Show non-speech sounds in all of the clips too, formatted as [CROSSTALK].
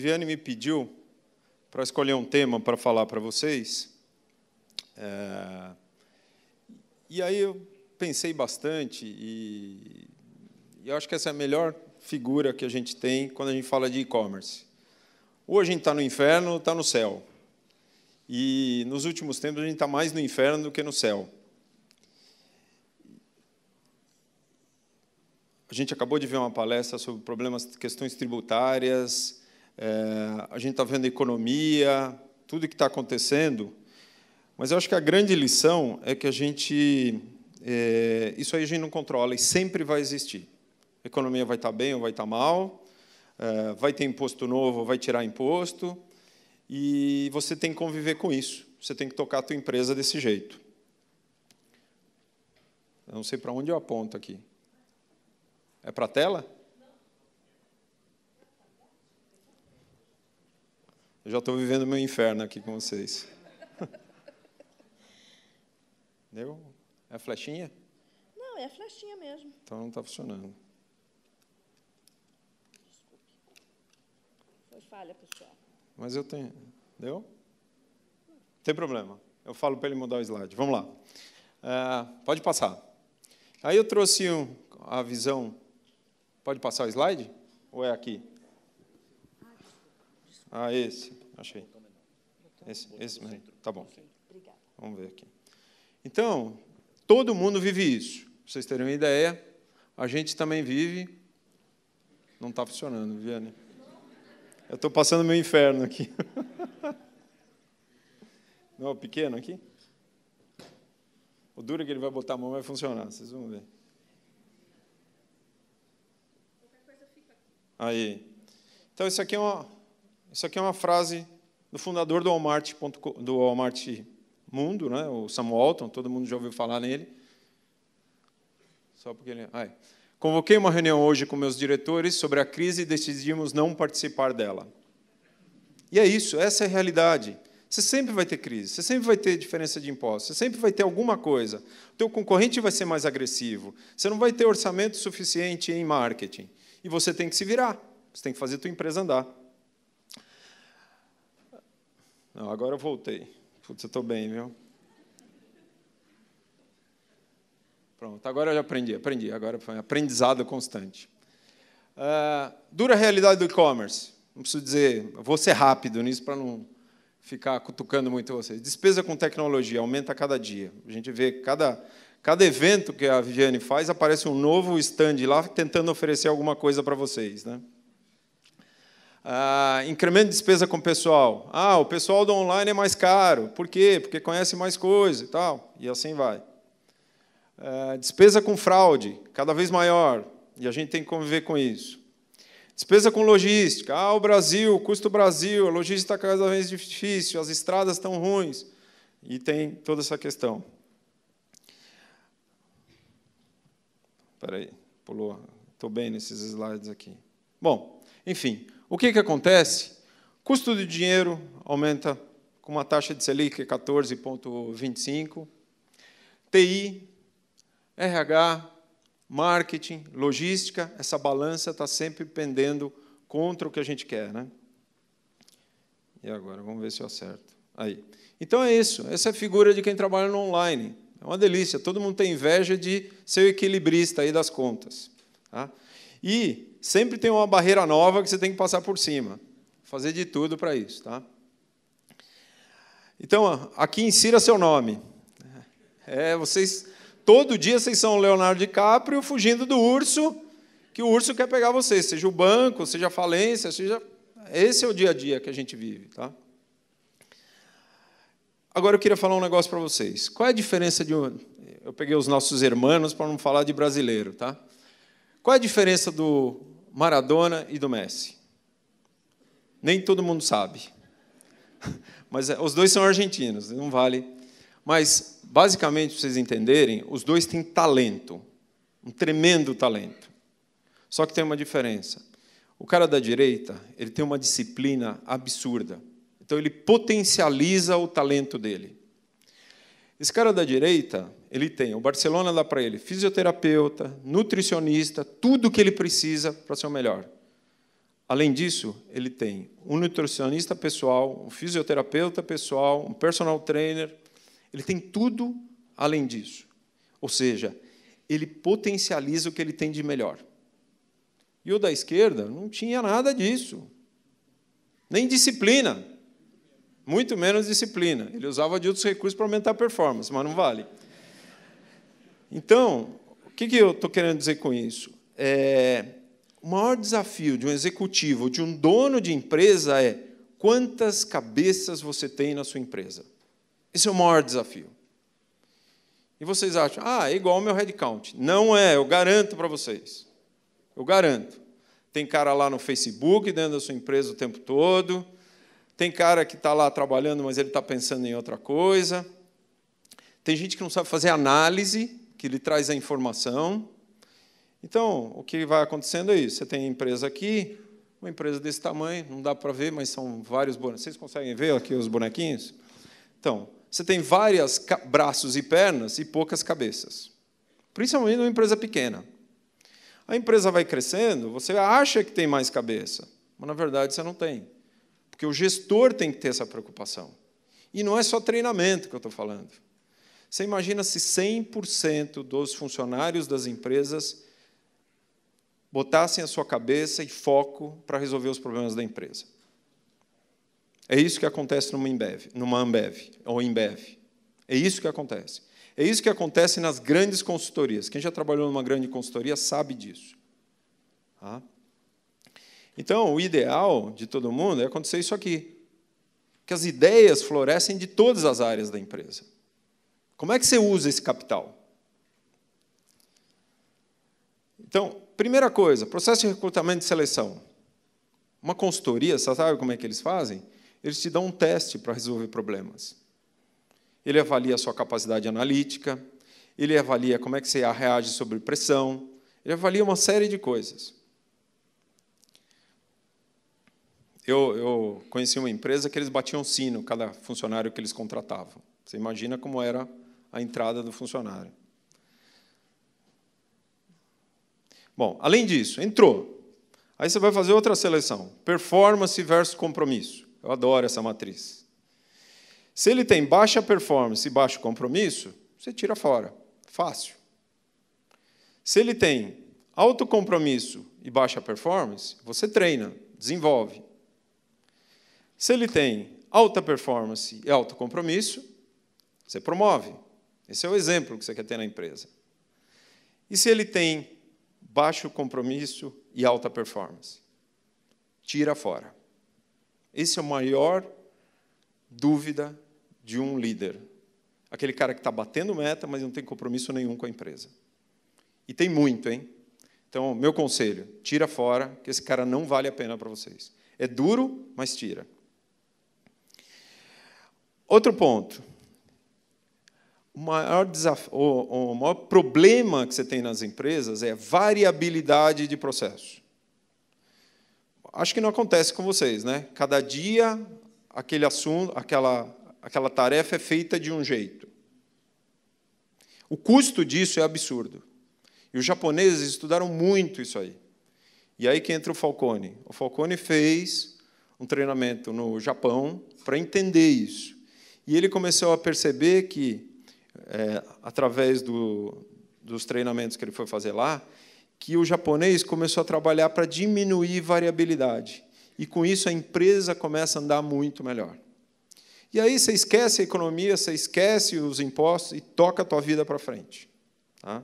Viviane me pediu para escolher um tema para falar para vocês. É... E aí eu pensei bastante e... e acho que essa é a melhor figura que a gente tem quando a gente fala de e-commerce. Ou a gente está no inferno ou está no céu. E nos últimos tempos a gente está mais no inferno do que no céu. A gente acabou de ver uma palestra sobre problemas, questões tributárias, é, a gente está vendo a economia, tudo que está acontecendo, mas eu acho que a grande lição é que a gente. É, isso aí a gente não controla e sempre vai existir. A economia vai estar tá bem ou vai estar tá mal, é, vai ter imposto novo ou vai tirar imposto, e você tem que conviver com isso. Você tem que tocar a tua empresa desse jeito. Eu não sei para onde eu aponto aqui. É para a tela? Eu já estou vivendo meu inferno aqui com vocês. [LAUGHS] Deu? É a flechinha? Não, é a flechinha mesmo. Então não está funcionando. Desculpe. Foi falha, pessoal. Mas eu tenho. Deu? Tem problema. Eu falo para ele mudar o slide. Vamos lá. Uh, pode passar. Aí eu trouxe um, a visão. Pode passar o slide? Ou é aqui? Ah, esse. Achei. Esse, esse mesmo. Tá bom. Vamos ver aqui. Então, todo mundo vive isso. Pra vocês terem uma ideia, a gente também vive. Não está funcionando, Viane. Eu estou passando meu inferno aqui. [LAUGHS] Não, pequeno aqui? O duro é que ele vai botar a mão vai funcionar, vocês vão ver. Aí. Então, isso aqui é uma, isso aqui é uma frase do fundador do Walmart, do Walmart Mundo, né? o Sam Walton, todo mundo já ouviu falar nele. Só porque ele. Ai. Convoquei uma reunião hoje com meus diretores sobre a crise e decidimos não participar dela. E é isso, essa é a realidade. Você sempre vai ter crise, você sempre vai ter diferença de impostos, você sempre vai ter alguma coisa. O teu concorrente vai ser mais agressivo, você não vai ter orçamento suficiente em marketing. E você tem que se virar, você tem que fazer a tua empresa andar. Não, agora eu voltei. Putz, eu estou bem, viu? Pronto, agora eu já aprendi, aprendi. Agora foi um aprendizado constante. Uh, dura realidade do e-commerce. Não preciso dizer, vou ser rápido nisso para não ficar cutucando muito vocês. Despesa com tecnologia aumenta a cada dia. A gente vê cada, cada evento que a Viviane faz, aparece um novo stand lá tentando oferecer alguma coisa para vocês. Né? Ah, incremento de despesa com o pessoal. Ah, o pessoal do online é mais caro. Por quê? Porque conhece mais coisa e tal. E assim vai. Ah, despesa com fraude, cada vez maior. E a gente tem que conviver com isso. Despesa com logística. Ah, o Brasil, o custo Brasil, a logística está cada vez difícil, as estradas estão ruins. E tem toda essa questão. Espera aí, pulou. Estou bem nesses slides aqui. Bom, enfim, o que, que acontece? Custo de dinheiro aumenta com uma taxa de Selic 14,25%, TI, RH, marketing, logística, essa balança está sempre pendendo contra o que a gente quer. Né? E agora, vamos ver se eu acerto. Aí. Então é isso, essa é a figura de quem trabalha no online. É uma delícia, todo mundo tem inveja de ser o equilibrista aí das contas. Tá? E sempre tem uma barreira nova que você tem que passar por cima. Fazer de tudo para isso, tá? Então, aqui insira seu nome. É, vocês todo dia vocês são o Leonardo DiCaprio fugindo do urso, que o urso quer pegar vocês, seja o banco, seja a falência, seja esse é o dia a dia que a gente vive, tá? Agora eu queria falar um negócio para vocês. Qual é a diferença de eu peguei os nossos irmãos para não falar de brasileiro, tá? Qual é a diferença do Maradona e do Messi. Nem todo mundo sabe. [LAUGHS] Mas é, os dois são argentinos, não vale. Mas, basicamente, para vocês entenderem, os dois têm talento, um tremendo talento. Só que tem uma diferença. O cara da direita, ele tem uma disciplina absurda. Então, ele potencializa o talento dele. Esse cara da direita, ele tem, o Barcelona dá para ele fisioterapeuta, nutricionista, tudo o que ele precisa para ser o melhor. Além disso, ele tem um nutricionista pessoal, um fisioterapeuta pessoal, um personal trainer. Ele tem tudo além disso. Ou seja, ele potencializa o que ele tem de melhor. E o da esquerda não tinha nada disso. Nem disciplina. Muito menos disciplina. Ele usava de outros recursos para aumentar a performance, mas não vale. Então, o que, que eu estou querendo dizer com isso? É, o maior desafio de um executivo, de um dono de empresa é quantas cabeças você tem na sua empresa. Esse é o maior desafio. E vocês acham, ah, é igual ao meu headcount. Não é, eu garanto para vocês. Eu garanto. Tem cara lá no Facebook, dentro da sua empresa o tempo todo. Tem cara que está lá trabalhando, mas ele está pensando em outra coisa. Tem gente que não sabe fazer análise que lhe traz a informação. Então, o que vai acontecendo é isso. Você tem a empresa aqui, uma empresa desse tamanho, não dá para ver, mas são vários bonequinhos. Vocês conseguem ver aqui os bonequinhos? Então, você tem vários braços e pernas e poucas cabeças. Principalmente numa empresa pequena. A empresa vai crescendo, você acha que tem mais cabeça, mas na verdade você não tem. Porque o gestor tem que ter essa preocupação. E não é só treinamento que eu estou falando. Você imagina se 100% dos funcionários das empresas botassem a sua cabeça e foco para resolver os problemas da empresa. É isso que acontece numa Ambev, numa Ambev ou Embev. É isso que acontece. É isso que acontece nas grandes consultorias. Quem já trabalhou numa grande consultoria sabe disso. Tá? Então, o ideal de todo mundo é acontecer isso aqui. Que as ideias florescem de todas as áreas da empresa. Como é que você usa esse capital? Então, primeira coisa, processo de recrutamento e seleção. Uma consultoria, você sabe como é que eles fazem? Eles te dão um teste para resolver problemas. Ele avalia a sua capacidade analítica, ele avalia como é que você reage sobre pressão, ele avalia uma série de coisas. Eu, eu conheci uma empresa que eles batiam sino cada funcionário que eles contratavam. Você imagina como era a entrada do funcionário. Bom, além disso, entrou. Aí você vai fazer outra seleção: performance versus compromisso. Eu adoro essa matriz. Se ele tem baixa performance e baixo compromisso, você tira fora. Fácil. Se ele tem alto compromisso e baixa performance, você treina, desenvolve. Se ele tem alta performance e alto compromisso, você promove. Esse é o exemplo que você quer ter na empresa. E se ele tem baixo compromisso e alta performance? Tira fora. Esse é o maior dúvida de um líder. Aquele cara que está batendo meta, mas não tem compromisso nenhum com a empresa. E tem muito, hein? Então, meu conselho, tira fora, que esse cara não vale a pena para vocês. É duro, mas tira. Outro ponto o maior, desafio, o, o maior problema que você tem nas empresas é variabilidade de processo. Acho que não acontece com vocês, né? Cada dia aquele assunto, aquela, aquela tarefa é feita de um jeito. O custo disso é absurdo. E os japoneses estudaram muito isso aí. E aí que entra o Falcone. O Falcone fez um treinamento no Japão para entender isso. E ele começou a perceber que é, através do, dos treinamentos que ele foi fazer lá, que o japonês começou a trabalhar para diminuir variabilidade. E com isso a empresa começa a andar muito melhor. E aí você esquece a economia, você esquece os impostos e toca a tua vida para frente. Tá?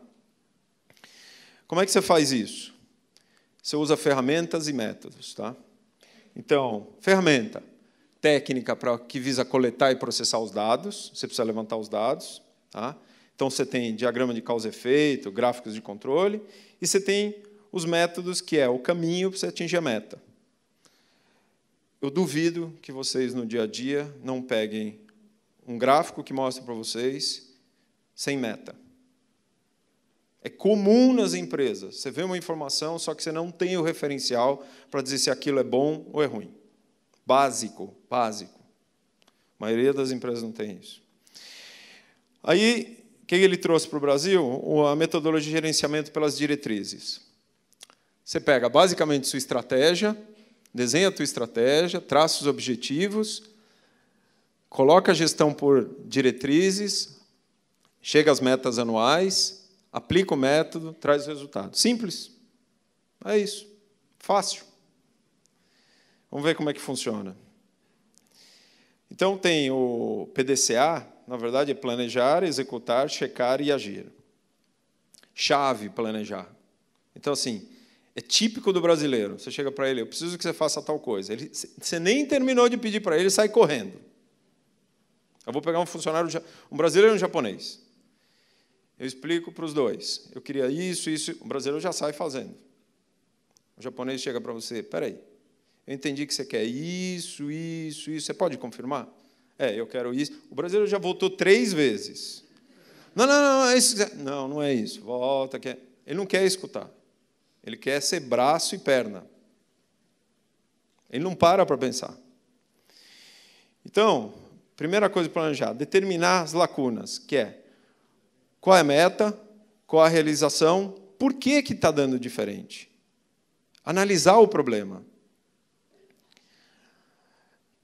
Como é que você faz isso? Você usa ferramentas e métodos. Tá? Então, ferramenta técnica para que visa coletar e processar os dados, você precisa levantar os dados. Tá? Então você tem diagrama de causa e efeito, gráficos de controle, e você tem os métodos que é o caminho para você atingir a meta. Eu duvido que vocês no dia a dia não peguem um gráfico que mostra para vocês sem meta. É comum nas empresas. Você vê uma informação, só que você não tem o referencial para dizer se aquilo é bom ou é ruim. Básico, básico. A maioria das empresas não tem isso. Aí, o que ele trouxe para o Brasil? A metodologia de gerenciamento pelas diretrizes. Você pega basicamente sua estratégia, desenha a tua estratégia, traça os objetivos, coloca a gestão por diretrizes, chega às metas anuais, aplica o método, traz o resultado. Simples. É isso. Fácil. Vamos ver como é que funciona. Então tem o PDCA, na verdade, é planejar, executar, checar e agir. Chave, planejar. Então, assim, é típico do brasileiro. Você chega para ele, eu preciso que você faça tal coisa. Ele, você nem terminou de pedir para ele, ele sai correndo. Eu vou pegar um funcionário, um brasileiro e um japonês. Eu explico para os dois. Eu queria isso, isso. O brasileiro já sai fazendo. O japonês chega para você, peraí, eu entendi que você quer isso, isso, isso. Você pode confirmar? É, eu quero isso. O brasileiro já votou três vezes. Não, não, não, é isso. Não, não é isso. Volta. Quer... É- ele não quer escutar. Ele quer ser braço e perna. Ele não para para pensar. Então, primeira coisa para planejar, determinar as lacunas, que é qual é a meta, qual a realização, por que está dando diferente. Analisar o problema.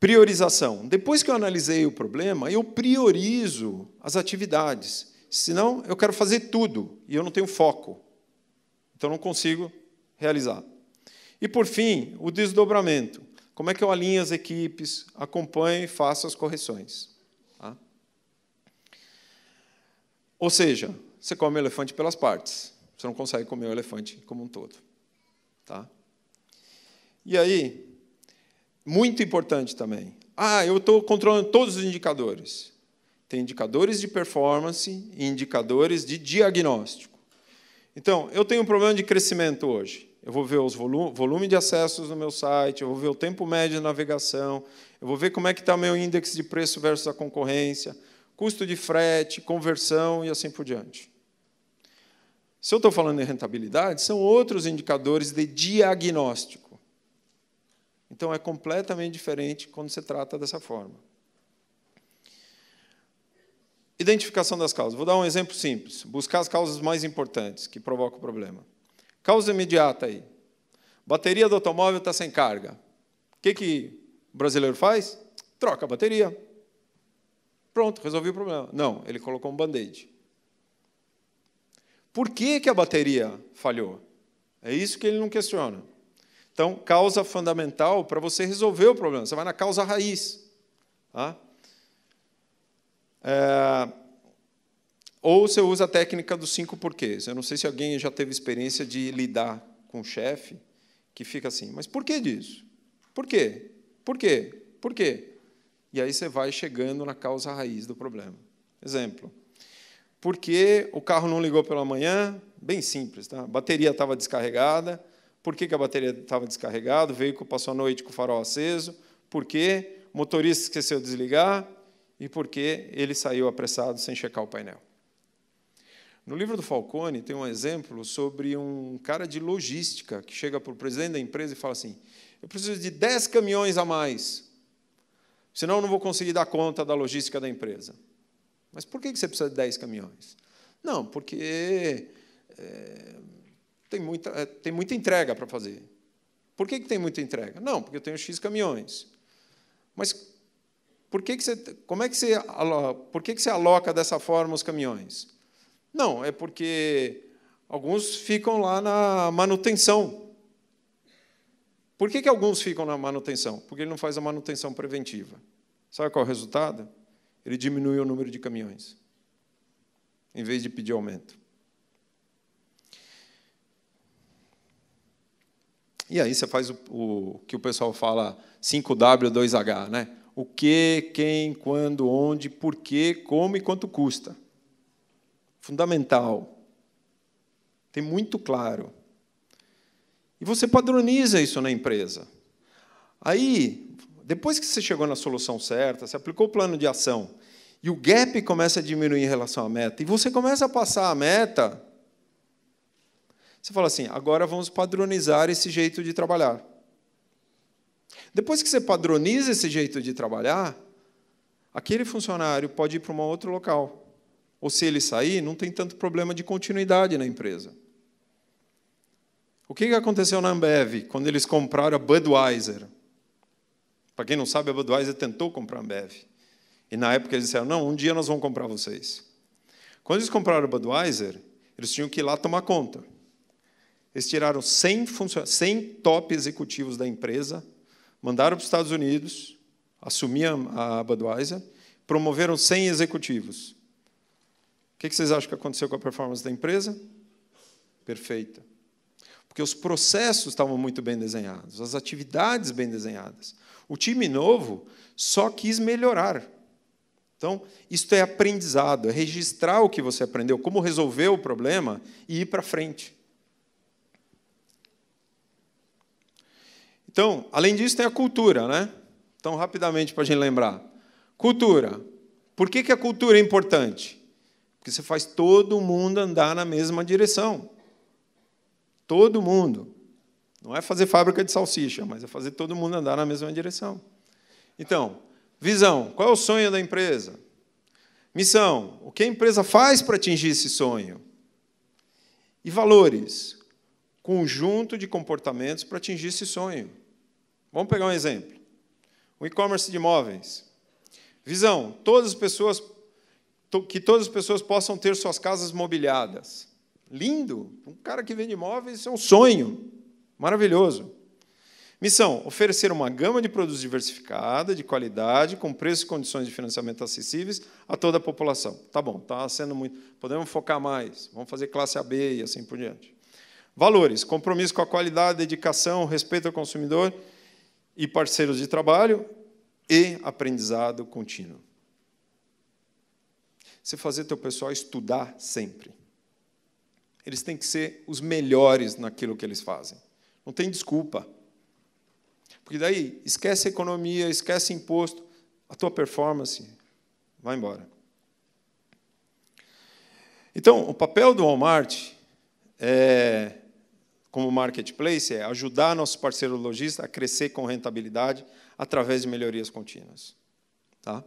Priorização. Depois que eu analisei o problema, eu priorizo as atividades. Senão, eu quero fazer tudo e eu não tenho foco. Então, não consigo realizar. E, por fim, o desdobramento. Como é que eu alinho as equipes, acompanho e faço as correções? Tá? Ou seja, você come o elefante pelas partes. Você não consegue comer o elefante como um todo. Tá? E aí, muito importante também. Ah, eu estou controlando todos os indicadores. Tem indicadores de performance e indicadores de diagnóstico. Então, eu tenho um problema de crescimento hoje. Eu vou ver o volume, volume de acessos no meu site, eu vou ver o tempo médio de navegação, eu vou ver como é que está o meu índice de preço versus a concorrência, custo de frete, conversão e assim por diante. Se eu estou falando em rentabilidade, são outros indicadores de diagnóstico. Então é completamente diferente quando se trata dessa forma. Identificação das causas. Vou dar um exemplo simples. Buscar as causas mais importantes que provocam o problema. Causa imediata aí. Bateria do automóvel está sem carga. O que, que o brasileiro faz? Troca a bateria. Pronto, resolvi o problema. Não, ele colocou um band-aid. Por que, que a bateria falhou? É isso que ele não questiona. Então, causa fundamental para você resolver o problema. Você vai na causa raiz. Tá? É... Ou você usa a técnica dos cinco porquês. Eu não sei se alguém já teve experiência de lidar com um chefe que fica assim, mas por que disso? Por quê? Por quê? Por quê? E aí você vai chegando na causa raiz do problema. Exemplo. Por que o carro não ligou pela manhã? Bem simples, tá? A bateria estava descarregada, por que, que a bateria estava descarregada? O veículo passou a noite com o farol aceso. Por que? O motorista esqueceu de desligar. E por que ele saiu apressado sem checar o painel? No livro do Falcone tem um exemplo sobre um cara de logística que chega para o presidente da empresa e fala assim: Eu preciso de 10 caminhões a mais, senão eu não vou conseguir dar conta da logística da empresa. Mas por que você precisa de 10 caminhões? Não, porque eh, tem muita, eh, tem muita entrega para fazer. Por que, que tem muita entrega? Não, porque eu tenho X caminhões. Mas por que, que você, como é que você, por que, que você aloca dessa forma os caminhões? Não, é porque alguns ficam lá na manutenção. Por que, que alguns ficam na manutenção? Porque ele não faz a manutenção preventiva. Sabe qual é o resultado? Ele diminui o número de caminhões, em vez de pedir aumento. E aí você faz o, o que o pessoal fala 5W2H, né? O que, quem, quando, onde, por quê, como e quanto custa. Fundamental. Tem muito claro. E você padroniza isso na empresa. Aí, depois que você chegou na solução certa, você aplicou o plano de ação, e o gap começa a diminuir em relação à meta, e você começa a passar a meta você fala assim: agora vamos padronizar esse jeito de trabalhar. Depois que você padroniza esse jeito de trabalhar, aquele funcionário pode ir para um outro local. Ou se ele sair, não tem tanto problema de continuidade na empresa. O que aconteceu na Ambev quando eles compraram a Budweiser? Para quem não sabe, a Budweiser tentou comprar a Ambev. E na época eles disseram: não, um dia nós vamos comprar vocês. Quando eles compraram a Budweiser, eles tinham que ir lá tomar conta. Eles tiraram 100, 100 top executivos da empresa, mandaram para os Estados Unidos, assumiam a Budweiser, promoveram 100 executivos. O que vocês acham que aconteceu com a performance da empresa? Perfeita. Porque os processos estavam muito bem desenhados, as atividades bem desenhadas. O time novo só quis melhorar. Então, isto é aprendizado, é registrar o que você aprendeu, como resolver o problema e ir para frente. Então, além disso, tem a cultura, né? Então, rapidamente, para a gente lembrar. Cultura. Por que, que a cultura é importante? Porque você faz todo mundo andar na mesma direção. Todo mundo. Não é fazer fábrica de salsicha, mas é fazer todo mundo andar na mesma direção. Então, visão. Qual é o sonho da empresa? Missão. O que a empresa faz para atingir esse sonho? E valores. Conjunto de comportamentos para atingir esse sonho. Vamos pegar um exemplo. O e-commerce de imóveis. Visão, todas as pessoas que todas as pessoas possam ter suas casas mobiliadas. Lindo! Um cara que vende imóveis é um sonho. Maravilhoso. Missão: oferecer uma gama de produtos diversificada, de qualidade, com preços e condições de financiamento acessíveis a toda a população. Tá bom, está sendo muito. Podemos focar mais, vamos fazer classe AB e assim por diante. Valores: compromisso com a qualidade, dedicação, respeito ao consumidor e parceiros de trabalho e aprendizado contínuo. Você fazer teu pessoal estudar sempre. Eles têm que ser os melhores naquilo que eles fazem. Não tem desculpa. Porque daí, esquece a economia, esquece imposto, a tua performance vai embora. Então, o papel do Walmart é como marketplace é ajudar nosso parceiro lojista a crescer com rentabilidade através de melhorias contínuas. Tá?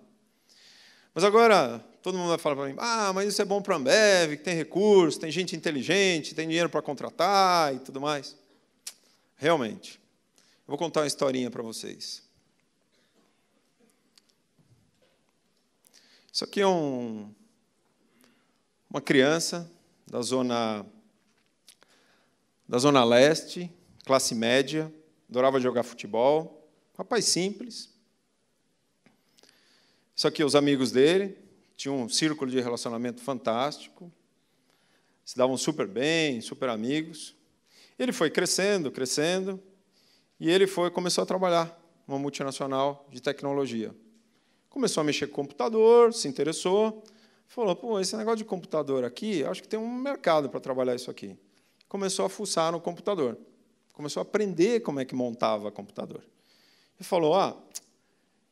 Mas agora, todo mundo vai falar para mim: ah, mas isso é bom para a Ambev, que tem recursos, tem gente inteligente, tem dinheiro para contratar e tudo mais. Realmente. Eu vou contar uma historinha para vocês. Isso aqui é um, uma criança da zona da Zona Leste, classe média, adorava jogar futebol, rapaz simples. Só que os amigos dele tinham um círculo de relacionamento fantástico, se davam super bem, super amigos. Ele foi crescendo, crescendo, e ele foi começou a trabalhar numa multinacional de tecnologia. Começou a mexer com computador, se interessou, falou: pô, esse negócio de computador aqui, acho que tem um mercado para trabalhar isso aqui começou a fuçar no computador. Começou a aprender como é que montava computador. E falou: Ah,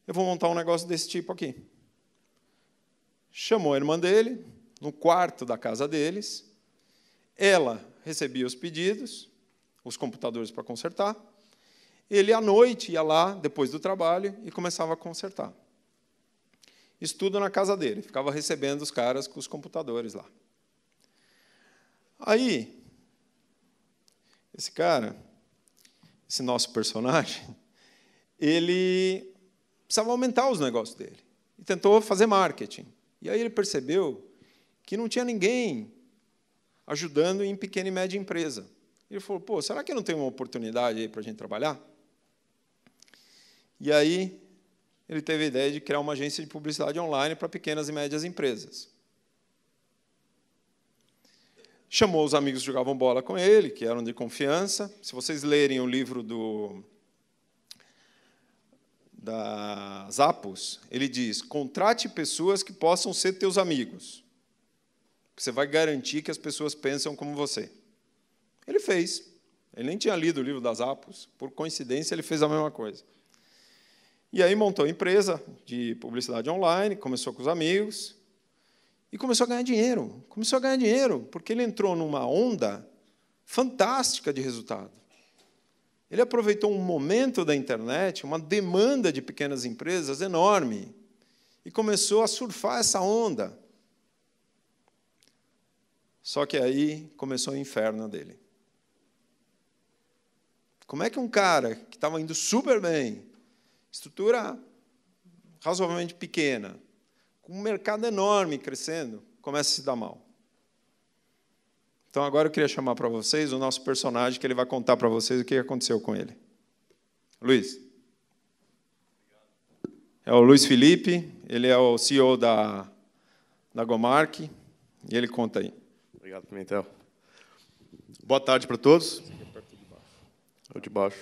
eu vou montar um negócio desse tipo aqui. Chamou a irmã dele, no quarto da casa deles. Ela recebia os pedidos, os computadores para consertar. Ele, à noite, ia lá, depois do trabalho, e começava a consertar. Estudo na casa dele, ficava recebendo os caras com os computadores lá. Aí, esse cara, esse nosso personagem, [LAUGHS] ele precisava aumentar os negócios dele e tentou fazer marketing. E aí ele percebeu que não tinha ninguém ajudando em pequena e média empresa. Ele falou: pô, será que não tem uma oportunidade aí para a gente trabalhar? E aí ele teve a ideia de criar uma agência de publicidade online para pequenas e médias empresas chamou os amigos que jogavam bola com ele, que eram de confiança. Se vocês lerem o livro do da Zappos, ele diz: "Contrate pessoas que possam ser teus amigos. Você vai garantir que as pessoas pensam como você." Ele fez. Ele nem tinha lido o livro das Apos. por coincidência ele fez a mesma coisa. E aí montou a empresa de publicidade online, começou com os amigos, e começou a ganhar dinheiro. Começou a ganhar dinheiro, porque ele entrou numa onda fantástica de resultado. Ele aproveitou um momento da internet, uma demanda de pequenas empresas enorme, e começou a surfar essa onda. Só que aí começou o inferno dele. Como é que um cara que estava indo super bem, estrutura razoavelmente pequena, com um mercado enorme crescendo, começa a se dar mal. Então agora eu queria chamar para vocês o nosso personagem que ele vai contar para vocês o que aconteceu com ele. Luiz. É o Luiz Felipe, ele é o CEO da, da Gomark, e ele conta aí. Obrigado, Pimentel. Boa tarde para todos. Esse aqui é perto de baixo. É o de baixo.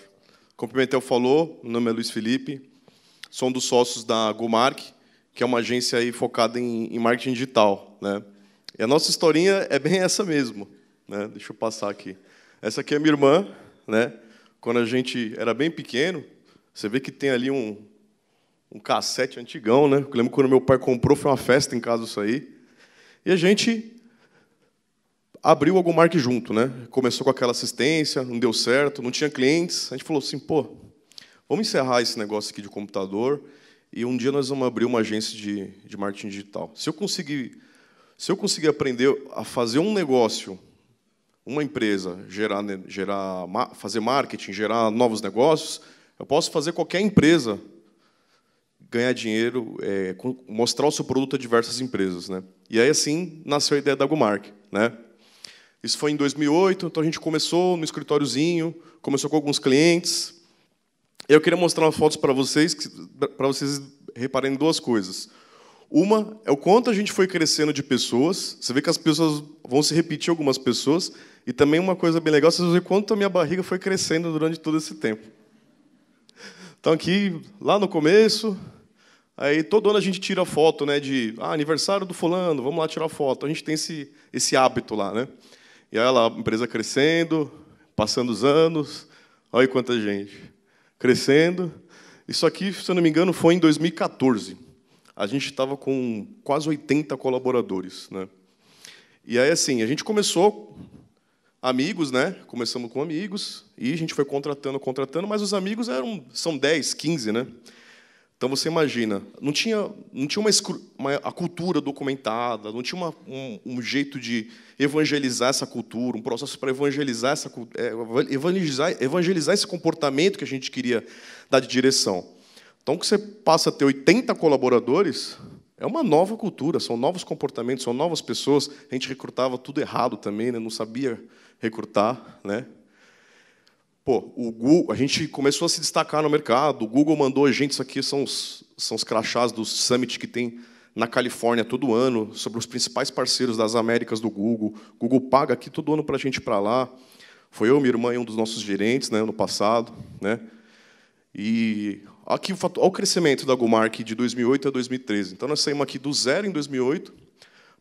Como o Pimentel falou, meu nome é Luiz Felipe, sou um dos sócios da Gomark, que é uma agência aí focada em, em marketing digital. Né? E a nossa historinha é bem [LAUGHS] essa mesmo. Né? Deixa eu passar aqui. Essa aqui é minha irmã. Né? Quando a gente era bem pequeno, você vê que tem ali um, um cassete antigão. Né? Eu lembro quando meu pai comprou, foi uma festa em casa isso aí. E a gente abriu algum marketing junto. Né? Começou com aquela assistência, não deu certo, não tinha clientes. A gente falou assim, pô, vamos encerrar esse negócio aqui de computador e um dia nós vamos abrir uma agência de, de marketing digital. Se eu conseguir, se eu conseguir aprender a fazer um negócio, uma empresa, gerar, gerar, fazer marketing, gerar novos negócios, eu posso fazer qualquer empresa ganhar dinheiro, é, mostrar o seu produto a diversas empresas, né? E aí assim nasceu a ideia da Gomark, né? Isso foi em 2008, então a gente começou no escritóriozinho, começou com alguns clientes, eu queria mostrar umas fotos para vocês, para vocês repararem duas coisas. Uma é o quanto a gente foi crescendo de pessoas. Você vê que as pessoas vão se repetir algumas pessoas. E também uma coisa bem legal, vocês vão ver quanto a minha barriga foi crescendo durante todo esse tempo. Então aqui, lá no começo, aí todo ano a gente tira foto, né, de ah, aniversário do fulano, vamos lá tirar foto. A gente tem esse esse hábito lá, né? E aí lá, a empresa crescendo, passando os anos, olha quanta gente crescendo. Isso aqui, se eu não me engano, foi em 2014. A gente estava com quase 80 colaboradores, né? E aí assim, a gente começou amigos, né? Começamos com amigos e a gente foi contratando, contratando, mas os amigos eram são 10, 15, né? Então você imagina, não tinha, não tinha uma, uma a cultura documentada, não tinha uma, um, um, jeito de evangelizar essa cultura, um processo para evangelizar essa é, evangelizar, evangelizar esse comportamento que a gente queria dar de direção. Então que você passa a ter 80 colaboradores, é uma nova cultura, são novos comportamentos, são novas pessoas. A gente recrutava tudo errado também, né? não sabia recrutar, né? Pô, o Google, a gente começou a se destacar no mercado. O Google mandou gente, isso aqui são os, são os crachás do summit que tem na Califórnia todo ano, sobre os principais parceiros das Américas do Google. O Google paga aqui todo ano para a gente ir para lá. Foi eu, minha irmã e um dos nossos gerentes né, no passado. Né? E aqui olha o crescimento da Gumark de 2008 a 2013. Então, nós saímos aqui do zero em 2008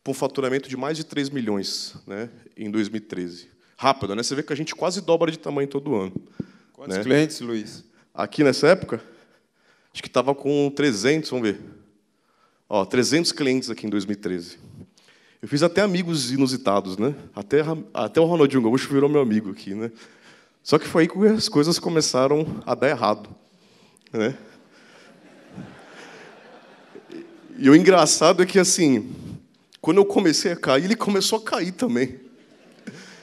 para um faturamento de mais de 3 milhões né, em 2013 rápido, né? Você vê que a gente quase dobra de tamanho todo ano. Quantos né? clientes, Luiz? Aqui nessa época, acho que estava com 300, vamos ver. Ó, 300 clientes aqui em 2013. Eu fiz até amigos inusitados, né? Até, até o Ronaldinho Gaúcho virou meu amigo aqui, né? Só que foi aí que as coisas começaram a dar errado, né? E o engraçado é que, assim, quando eu comecei a cair, ele começou a cair também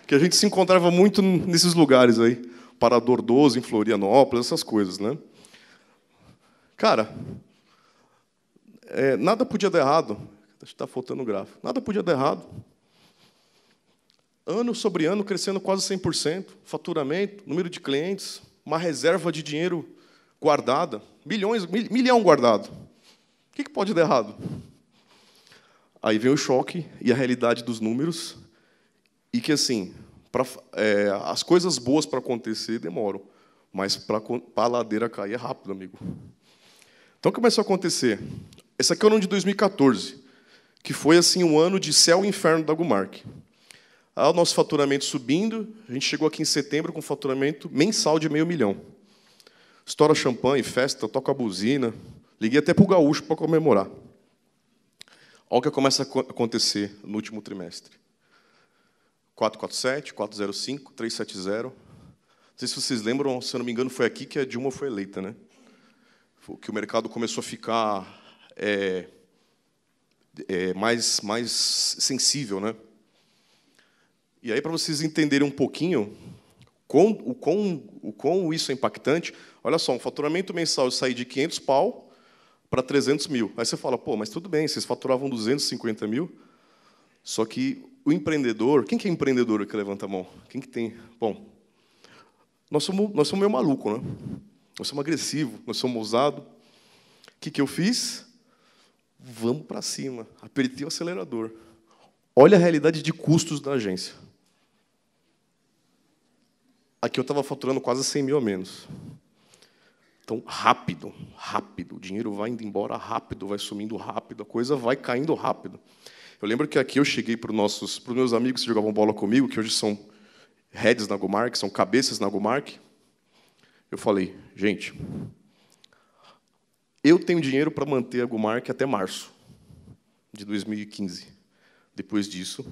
que a gente se encontrava muito nesses lugares aí, Parador 12, em Florianópolis, essas coisas, né? Cara, é, nada podia dar errado. Está faltando o gráfico. Nada podia dar errado. Ano sobre ano, crescendo quase 100%. Faturamento, número de clientes, uma reserva de dinheiro guardada. Milhões, mil, milhão guardado. O que, que pode dar errado? Aí vem o choque e a realidade dos números e que, assim, pra, é, as coisas boas para acontecer demoram, mas para a ladeira cair é rápido, amigo. Então começou a acontecer. Esse aqui é o ano de 2014, que foi assim um ano de céu e inferno da Gumark. o nosso faturamento subindo, a gente chegou aqui em setembro com um faturamento mensal de meio milhão. Estoura champanhe, festa, toca a buzina. Liguei até para o gaúcho para comemorar. Olha o que começa a acontecer no último trimestre. 447, 405, 370. Não sei se vocês lembram, se eu não me engano, foi aqui que a Dilma foi eleita, né? Que o mercado começou a ficar é, é, mais, mais sensível, né? E aí, para vocês entenderem um pouquinho com, o, quão, o quão isso é impactante, olha só, um faturamento mensal eu saí de 500 pau para 300 mil. Aí você fala, pô, mas tudo bem, vocês faturavam 250 mil, só que o empreendedor, quem que é empreendedor que levanta a mão? Quem que tem? Bom, nós somos, nós somos meio maluco, né? Nós somos agressivos, nós somos ousados. O que, que eu fiz? Vamos para cima. Apertei o acelerador. Olha a realidade de custos da agência. Aqui eu estava faturando quase 100 mil a menos. Então, rápido, rápido. O dinheiro vai indo embora rápido, vai sumindo rápido, a coisa vai caindo rápido. Eu lembro que aqui eu cheguei para os meus amigos que jogavam bola comigo, que hoje são heads na Gomark, são cabeças na Gomark. Eu falei, gente, eu tenho dinheiro para manter a Gomark até março de 2015. Depois disso,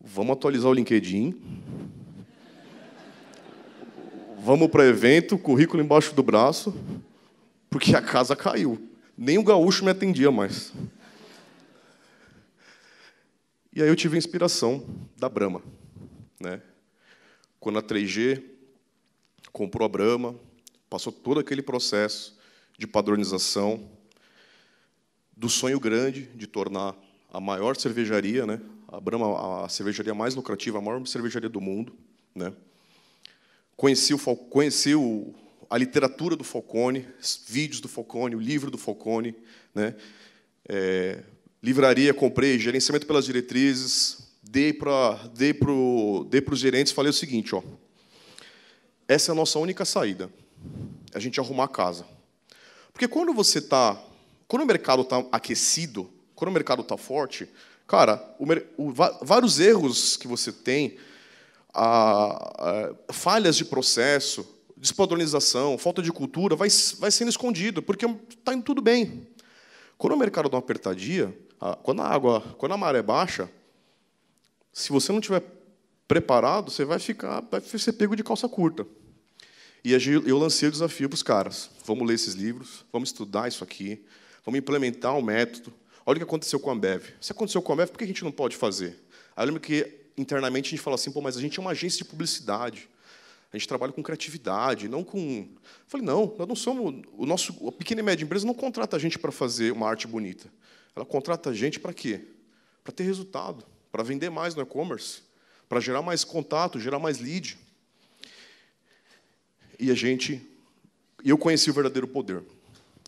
vamos atualizar o LinkedIn. Vamos para evento, currículo embaixo do braço, porque a casa caiu. Nem o gaúcho me atendia mais. E aí eu tive a inspiração da Brahma. Né? Quando a 3G comprou a Brahma, passou todo aquele processo de padronização, do sonho grande de tornar a maior cervejaria, né? a Brahma, a cervejaria mais lucrativa, a maior cervejaria do mundo. Né? Conheci, o, conheci o, a literatura do Falcone, vídeos do Falcone, o livro do Falcone. Né? É, livraria, comprei, gerenciamento pelas diretrizes, dei para dei pro, dei os gerentes falei o seguinte, ó, essa é a nossa única saída, a gente arrumar a casa. Porque quando você está, quando o mercado está aquecido, quando o mercado está forte, cara, o, o, vários erros que você tem, a, a, falhas de processo, despadronização, falta de cultura, vai, vai sendo escondido, porque está indo tudo bem. Quando o mercado dá uma apertadinha, ah, quando a água, quando a maré é baixa, se você não tiver preparado, você vai ficar, vai ser pego de calça curta. E eu lancei o desafio para os caras: vamos ler esses livros, vamos estudar isso aqui, vamos implementar o um método. Olha o que aconteceu com a Ambev. Se aconteceu com a Ambev, por que a gente não pode fazer? Aí eu lembro que internamente a gente fala assim: pô, mas a gente é uma agência de publicidade. A gente trabalha com criatividade, não com. Eu falei, não, nós não somos. O nosso, a pequena e média empresa não contrata a gente para fazer uma arte bonita. Ela contrata gente para quê? Para ter resultado, para vender mais no e-commerce, para gerar mais contato, gerar mais lead. E a gente. E eu conheci o verdadeiro poder.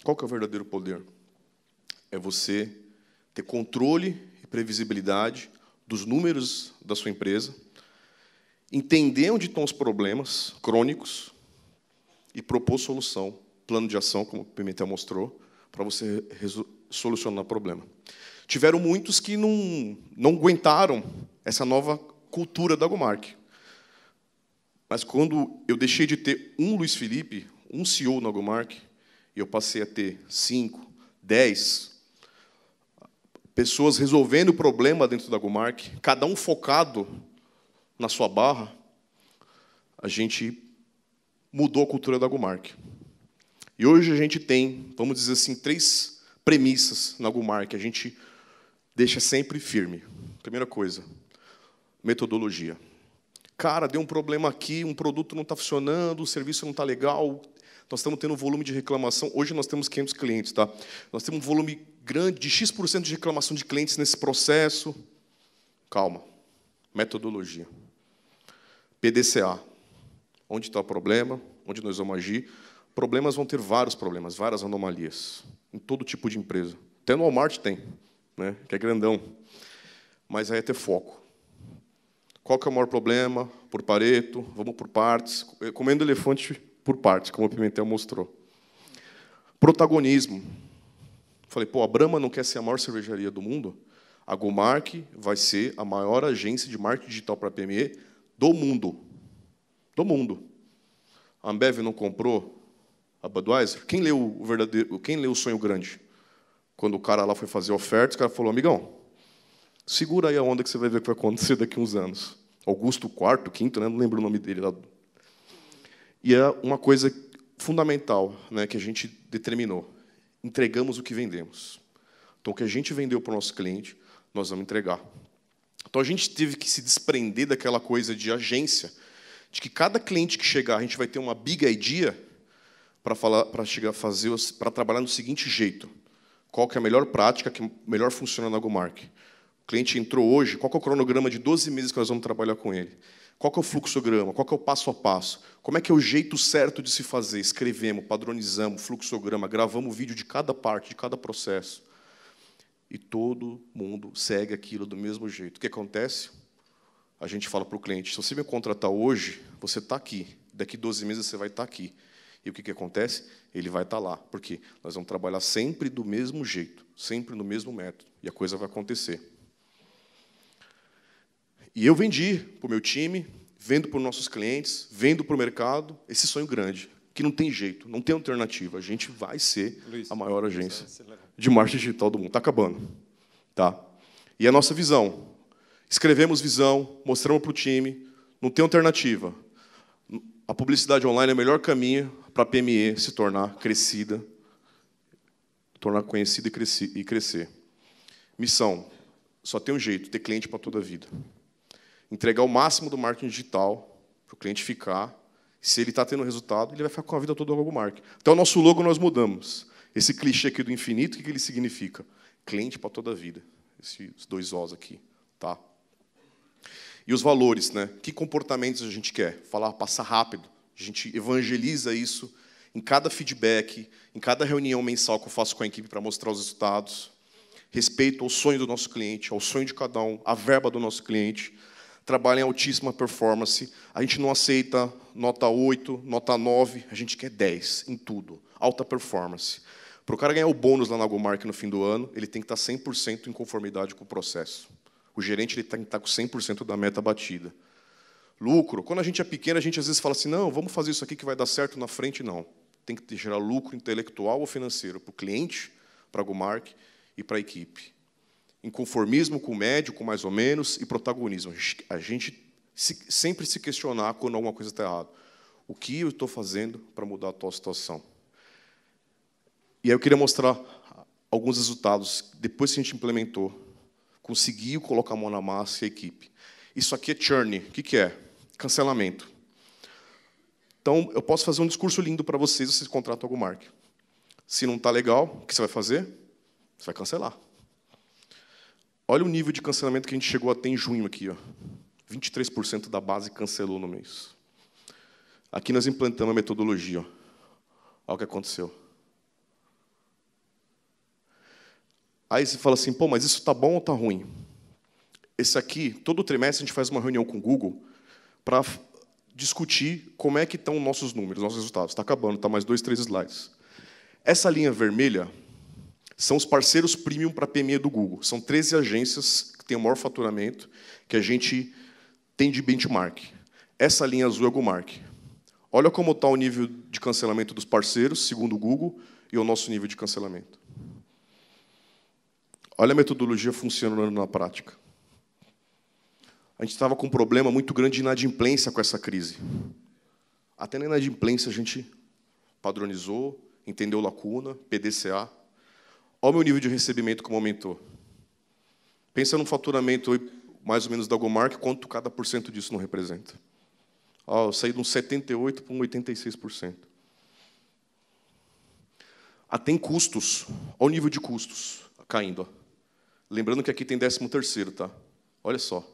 Qual que é o verdadeiro poder? É você ter controle e previsibilidade dos números da sua empresa, entender onde estão os problemas crônicos e propor solução, plano de ação, como o Pimentel mostrou, para você solucionar o problema. Tiveram muitos que não, não aguentaram essa nova cultura da Gomark. Mas quando eu deixei de ter um Luiz Felipe, um CEO na Gomark, e eu passei a ter cinco, dez pessoas resolvendo o problema dentro da Gomark, cada um focado na sua barra, a gente mudou a cultura da Gomark. E hoje a gente tem, vamos dizer assim, três premissas na Gumar que a gente deixa sempre firme. Primeira coisa, metodologia. Cara, deu um problema aqui, um produto não está funcionando, o serviço não está legal, nós estamos tendo um volume de reclamação. Hoje nós temos 500 clientes, tá? Nós temos um volume grande de X% de reclamação de clientes nesse processo. Calma. Metodologia. PDCA. Onde está o problema? Onde nós vamos agir? problemas vão ter vários problemas, várias anomalias, em todo tipo de empresa. Até no Walmart tem, né? que é grandão. Mas aí é ter foco. Qual que é o maior problema? Por Pareto, vamos por partes. Comendo elefante por partes, como o Pimentel mostrou. Protagonismo. Falei, pô, a Brahma não quer ser a maior cervejaria do mundo? A Gomark vai ser a maior agência de marketing digital para PME do mundo. Do mundo. A Ambev não comprou a Budweiser, quem leu o verdadeiro, quem leu o Sonho Grande? Quando o cara lá foi fazer oferta, o cara falou: "Amigão, segura aí a onda que você vai ver o que vai acontecer daqui a uns anos". Augusto IV, quinto, né? não lembro o nome dele lá. E é uma coisa fundamental, né, que a gente determinou. Entregamos o que vendemos. Então o que a gente vendeu para o nosso cliente, nós vamos entregar. Então a gente teve que se desprender daquela coisa de agência, de que cada cliente que chegar, a gente vai ter uma big idea para falar, para chegar a fazer, para trabalhar no seguinte jeito. Qual que é a melhor prática que melhor funciona na Gomark? O cliente entrou hoje, qual é o cronograma de 12 meses que nós vamos trabalhar com ele? Qual é o fluxograma? Qual é o passo a passo? Como é que é o jeito certo de se fazer? Escrevemos, padronizamos, fluxograma, gravamos vídeo de cada parte, de cada processo. E todo mundo segue aquilo do mesmo jeito. O que acontece? A gente fala para o cliente: se você me contratar hoje, você está aqui. Daqui 12 meses você vai estar tá aqui. E o que, que acontece? Ele vai estar tá lá. porque Nós vamos trabalhar sempre do mesmo jeito, sempre no mesmo método. E a coisa vai acontecer. E eu vendi para o meu time, vendo para os nossos clientes, vendo para o mercado, esse sonho grande, que não tem jeito, não tem alternativa. A gente vai ser Luiz, a maior agência de marketing digital do mundo. Está acabando. Tá? E a nossa visão. Escrevemos visão, mostramos para o time, não tem alternativa. A publicidade online é o melhor caminho, para a PME se tornar crescida, tornar conhecida e crescer. Missão: só tem um jeito, ter cliente para toda a vida. Entregar o máximo do marketing digital para o cliente ficar. Se ele está tendo resultado, ele vai ficar com a vida toda logo marketing. Então o nosso logo nós mudamos. Esse clichê aqui do infinito, o que ele significa? Cliente para toda a vida. Esses dois Os aqui. Tá? E os valores, né? Que comportamentos a gente quer? Falar, passar rápido. A gente evangeliza isso em cada feedback, em cada reunião mensal que eu faço com a equipe para mostrar os resultados. Respeito ao sonho do nosso cliente, ao sonho de cada um, à verba do nosso cliente. Trabalha em altíssima performance. A gente não aceita nota 8, nota 9, a gente quer 10 em tudo. Alta performance. Para o cara ganhar o bônus lá na Gomark no fim do ano, ele tem que tá estar 100% em conformidade com o processo. O gerente ele tem que estar tá com 100% da meta batida lucro. Quando a gente é pequeno, a gente às vezes fala assim: não, vamos fazer isso aqui que vai dar certo na frente. Não. Tem que gerar lucro intelectual ou financeiro para o cliente, para a Gomark e para a equipe. Inconformismo com o médio, com mais ou menos, e protagonismo. A gente, sempre se questionar quando alguma coisa está errada. O que eu estou fazendo para mudar a tua situação? E aí eu queria mostrar alguns resultados, depois que a gente implementou, conseguiu colocar a mão na massa e a equipe. Isso aqui é churn. O que é? Cancelamento. Então, eu posso fazer um discurso lindo para vocês, vocês contratam algum marketing. Se não está legal, o que você vai fazer? Você vai cancelar. Olha o nível de cancelamento que a gente chegou até em junho aqui. Ó. 23% da base cancelou no mês. Aqui nós implantamos a metodologia. Olha o que aconteceu. Aí você fala assim, pô, mas isso está bom ou está ruim? Esse aqui, todo trimestre a gente faz uma reunião com o Google para discutir como é que estão nossos números, nossos resultados. Está acabando, está mais dois, três slides. Essa linha vermelha são os parceiros premium para a PME do Google. São 13 agências que têm o maior faturamento que a gente tem de benchmark. Essa linha azul é o Mark. Olha como está o nível de cancelamento dos parceiros, segundo o Google, e o nosso nível de cancelamento. Olha a metodologia funcionando na prática a gente estava com um problema muito grande de inadimplência com essa crise. Até na inadimplência a gente padronizou, entendeu lacuna, PDCA. Olha o meu nível de recebimento como aumentou. Pensa num faturamento mais ou menos da Gomark, quanto cada por cento disso não representa. Oh, eu saí de um 78% para um 86%. até em custos. Olha o nível de custos caindo. Ó. Lembrando que aqui tem 13 terceiro, tá? Olha só.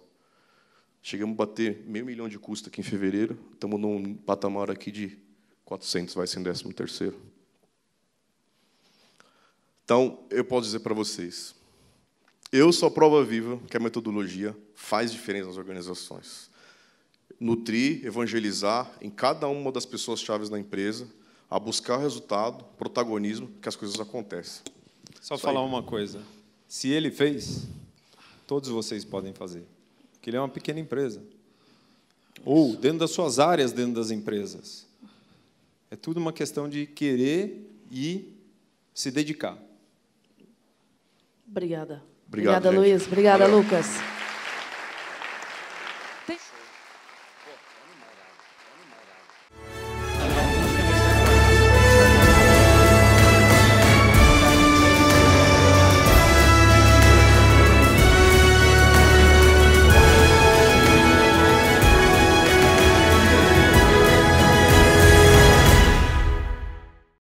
Chegamos a bater meio milhão de custo aqui em fevereiro, estamos num patamar aqui de 400, vai ser em 13 terceiro. Então, eu posso dizer para vocês, eu sou a prova viva que a metodologia faz diferença nas organizações. Nutrir, evangelizar em cada uma das pessoas chaves da empresa, a buscar resultado, protagonismo, que as coisas acontecem. Só Isso falar aí. uma coisa. Se ele fez, todos vocês podem fazer porque ele é uma pequena empresa. Ou dentro das suas áreas, dentro das empresas. É tudo uma questão de querer e se dedicar. Obrigada. Obrigado, Obrigada, gente. Luiz. Obrigada, Valeu. Lucas.